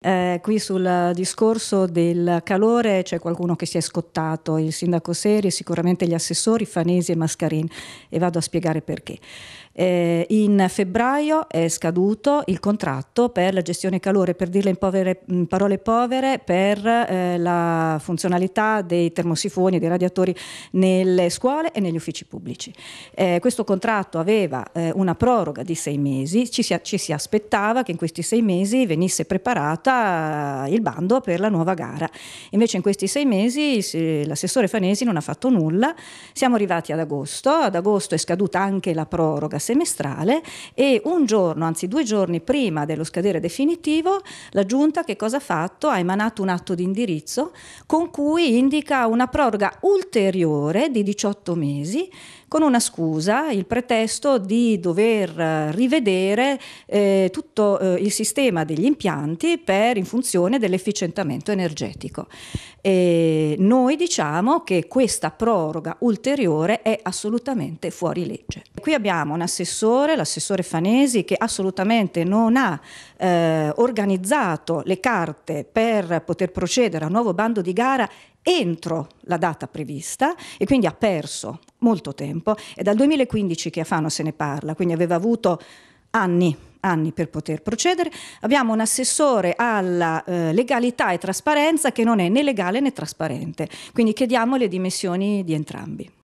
Eh, qui sul discorso del calore c'è qualcuno che si è scottato, il sindaco Seri e sicuramente gli assessori Fanesi e Mascarin e vado a spiegare perché. Eh, in febbraio è scaduto il contratto per la gestione calore, per dirle in, povere, in parole povere, per eh, la funzionalità dei termosifoni e dei radiatori nelle scuole e negli uffici pubblici. Eh, questo contratto aveva eh, una proroga di sei mesi, ci si, ci si aspettava che in questi sei mesi venisse preparato vota il bando per la nuova gara. Invece in questi sei mesi l'assessore Fanesi non ha fatto nulla, siamo arrivati ad agosto, ad agosto è scaduta anche la proroga semestrale e un giorno, anzi due giorni prima dello scadere definitivo, la Giunta che cosa ha fatto? Ha emanato un atto di indirizzo con cui indica una proroga ulteriore di 18 mesi con una scusa, il pretesto di dover rivedere eh, tutto eh, il sistema degli impianti per per, in funzione dell'efficientamento energetico. E noi diciamo che questa proroga ulteriore è assolutamente fuori legge. Qui abbiamo un assessore, l'assessore Fanesi, che assolutamente non ha eh, organizzato le carte per poter procedere a un nuovo bando di gara entro la data prevista e quindi ha perso molto tempo. È dal 2015 che a Fano se ne parla, quindi aveva avuto anni anni per poter procedere. Abbiamo un assessore alla eh, legalità e trasparenza che non è né legale né trasparente, quindi chiediamo le dimissioni di entrambi.